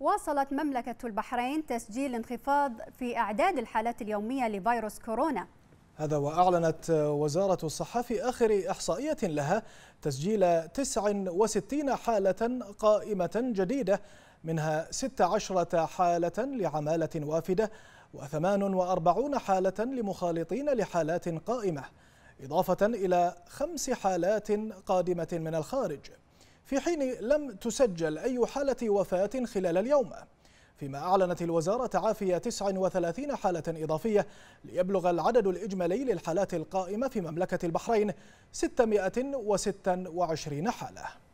واصلت مملكة البحرين تسجيل انخفاض في أعداد الحالات اليومية لفيروس كورونا هذا وأعلنت وزارة الصحة في آخر إحصائية لها تسجيل 69 حالة قائمة جديدة منها 16 حالة لعمالة وافدة و48 حالة لمخالطين لحالات قائمة إضافة إلى خمس حالات قادمة من الخارج في حين لم تسجل أي حالة وفاة خلال اليوم فيما أعلنت الوزارة تعافي 39 حالة إضافية ليبلغ العدد الإجمالي للحالات القائمة في مملكة البحرين 626 حالة